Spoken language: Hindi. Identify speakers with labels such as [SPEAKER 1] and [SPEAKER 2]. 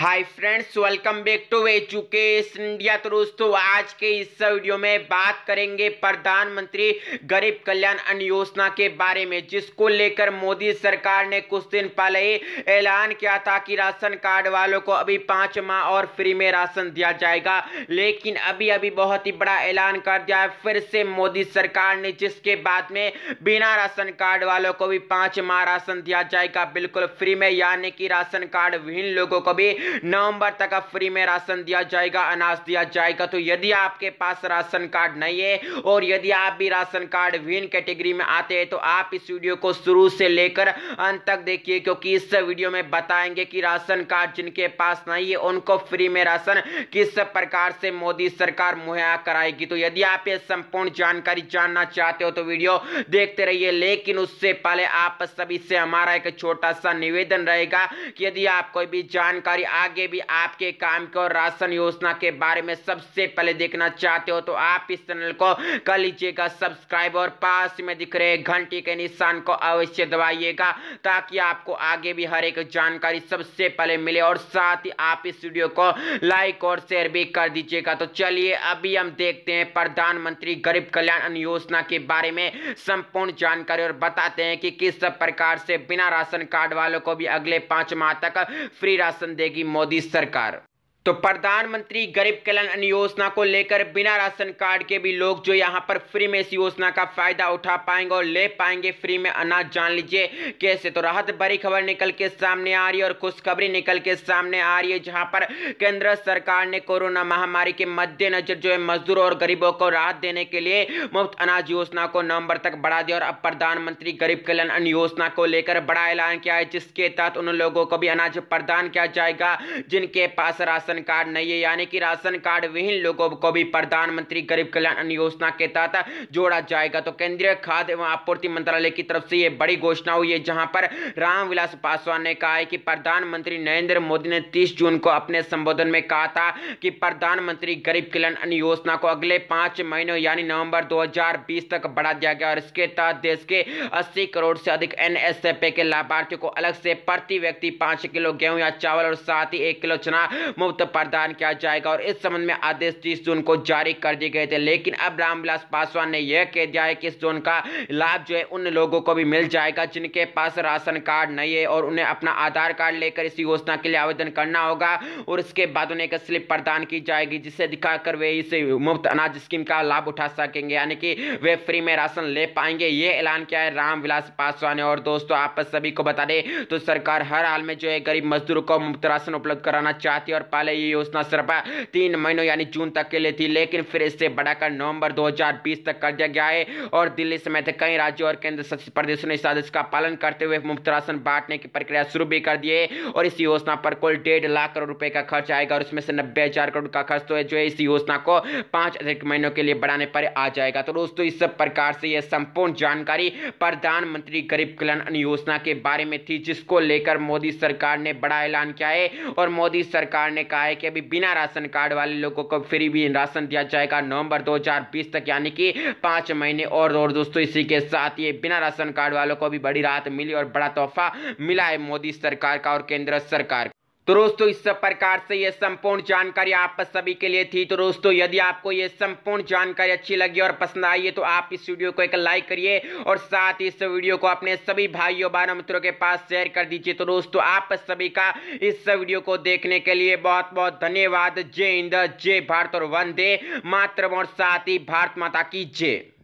[SPEAKER 1] hi friends welcome back to education India तो दोस्तों आज के इस वीडियो में बात करेंगे प्रधानमंत्री गरीब कल्याण अन्न योजना के बारे में जिसको लेकर मोदी सरकार ने कुछ दिन पहले ही ऐलान किया था कि राशन कार्ड वालों को अभी पाँच माह और फ्री में राशन दिया जाएगा लेकिन अभी अभी बहुत ही बड़ा ऐलान कर दिया है फिर से मोदी सरकार ने जिसके बाद में बिना राशन कार्ड वालों को भी पाँच माह राशन दिया जाएगा बिल्कुल फ्री में यानी कि राशन कार्ड विहीन लोगों को भी नवंबर तक अब फ्री में राशन दिया जाएगा अनाज दिया जाएगा तो यदि आपके पास राशन कार्ड नहीं है और यदि आप भी राशन कार्ड विन कैटेगरी में आते हैं तो आप इस वीडियो को शुरू से लेकर अंत तक देखिए क्योंकि इस वीडियो में बताएंगे कि राशन कार्ड जिनके पास नहीं है उनको फ्री में राशन किस प्रकार से मोदी सरकार मुहैया कराएगी तो यदि आप ये संपूर्ण जानकारी जानना चाहते हो तो वीडियो देखते रहिए लेकिन उससे पहले आप सभी से हमारा एक छोटा सा निवेदन रहेगा कि यदि आप कोई भी जानकारी आगे भी आपके काम के और राशन योजना के बारे में सबसे पहले देखना चाहते हो तो आप इस चैनल को कर लीजिएगा सब्सक्राइब और पास में दिख रहे घंटी के निशान को अवश्य दबाइएगा ताकि आपको आगे भी हर एक जानकारी सबसे पहले मिले और साथ ही आप इस वीडियो को लाइक और शेयर भी कर दीजिएगा तो चलिए अभी हम देखते हैं प्रधानमंत्री गरीब कल्याण अन्न योजना के बारे में संपूर्ण जानकारी और बताते हैं कि किस प्रकार से बिना राशन कार्ड वालों को भी अगले पांच माह तक फ्री राशन देगी मोदी सरकार तो प्रधानमंत्री गरीब कल्याण योजना को लेकर बिना राशन कार्ड के भी लोग जो यहाँ पर फ्री में इस योजना का फायदा उठा पाएंगे और ले पाएंगे फ्री में अनाज जान लीजिए कैसे तो राहत भरी खबर निकल के सामने आ रही है और खुशखबरी निकल के सामने आ रही है जहाँ पर केंद्र सरकार ने कोरोना महामारी के मद्देनजर जो है मजदूरों और गरीबों को राहत देने के लिए मुफ्त अनाज योजना को नवंबर तक बढ़ा दिया और अब प्रधानमंत्री गरीब कल्याण योजना को लेकर बड़ा ऐलान किया है जिसके तहत उन लोगों को भी अनाज प्रदान किया जाएगा जिनके पास राशन राशन कार्ड नहीं है यानी कि राशन कार्ड विहीन लोगों को भी प्रधानमंत्री गरीब कल्याण योजना के तहत जोड़ा जाएगा तो केंद्रीय खाद्य एवं आपूर्ति मंत्रालय की तरफ से ये बड़ी घोषणा हुई है जहां पर रामविलास पासवान ने कहा है कि प्रधानमंत्री नरेंद्र मोदी ने तीस जून को अपने संबोधन में कहा था कि प्रधानमंत्री गरीब कल्याण योजना को अगले पांच महीनों यानी नवंबर 2020 तक बढ़ा दिया गया और इसके तहत देश के 80 करोड़ से अधिक एन के लाभार्थियों को अलग से प्रति व्यक्ति पांच किलो गेहूँ या चावल और साथ ही एक किलो चना मुफ्त मुफ्त प्रदान किया जाएगा और इस संबंध में आदेश तीस जून को जारी कर दिए गए थे लेकिन अब रामविलास पासवान ने यह कह दिया है कि इस जोन का लाभ जो है उन लोगों को भी मिल जाएगा जिनके पास राशन कार्ड नहीं है और उन्हें अपना आधार कार्ड लेकर इस योजना के लिए आवेदन करना होगा और इसके बाद उन्हें एक स्लिप प्रदान की जाएगी जिसे दिखाकर वे इस मुफ्त अनाज स्कीम का लाभ उठा सकेंगे यानी कि वे फ्री में राशन ले पाएंगे ये ऐलान किया है रामविलास पासवान ने और दोस्तों आप सभी को बता दें तो सरकार हर हाल में जो है गरीब मजदूरों को मुफ्त राशन उपलब्ध कराना चाहती है और पहले वाले ये योजना सिर्फ तीन महीनों यानी जून तक के लिए थी लेकिन फिर इससे बढ़ाकर नवंबर 2020 तक कर दिया गया है और दिल्ली समेत कई राज्यों और केंद्र शासित प्रदेशों ने इस आदेश का पालन करते हुए मुफ्त राशन बांटने की प्रक्रिया शुरू भी कर दी है और इस योजना पर कुल डेढ़ लाख करोड़ रुपए का खर्च आएगा और इसमें से नब्बे करोड़ का खर्च तो है जो है इस योजना को पांच अधिक महीनों के लिए बढ़ाने पर आ जाएगा तो दोस्तों इस प्रकार से यह संपूर्ण जानकारी प्रधानमंत्री गरीब कल्याण योजना के बारे में थी जिसको लेकर मोदी सरकार ने बड़ा ऐलान किया है और मोदी सरकार ने कहा रहा है कि अभी बिना राशन कार्ड वाले लोगों को फ्री भी राशन दिया जाएगा नवंबर 2020 तक यानी कि पाँच महीने और और दोस्तों इसी के साथ ये बिना राशन कार्ड वालों को भी बड़ी राहत मिली और बड़ा तोहफा मिला है मोदी सरकार का और केंद्र सरकार तो दोस्तों इस सब प्रकार से ये संपूर्ण जानकारी आप सभी के लिए थी तो दोस्तों यदि आपको ये संपूर्ण जानकारी अच्छी लगी और पसंद आई है तो आप इस वीडियो को एक लाइक करिए और साथ ही इस वीडियो को अपने सभी भाइयों बहनों मित्रों के पास शेयर कर दीजिए तो दोस्तों आप सभी का इस वीडियो को देखने के लिए बहुत बहुत धन्यवाद जय हिंद जय भारत और वंदे मातृ और साथ ही भारत माता की जय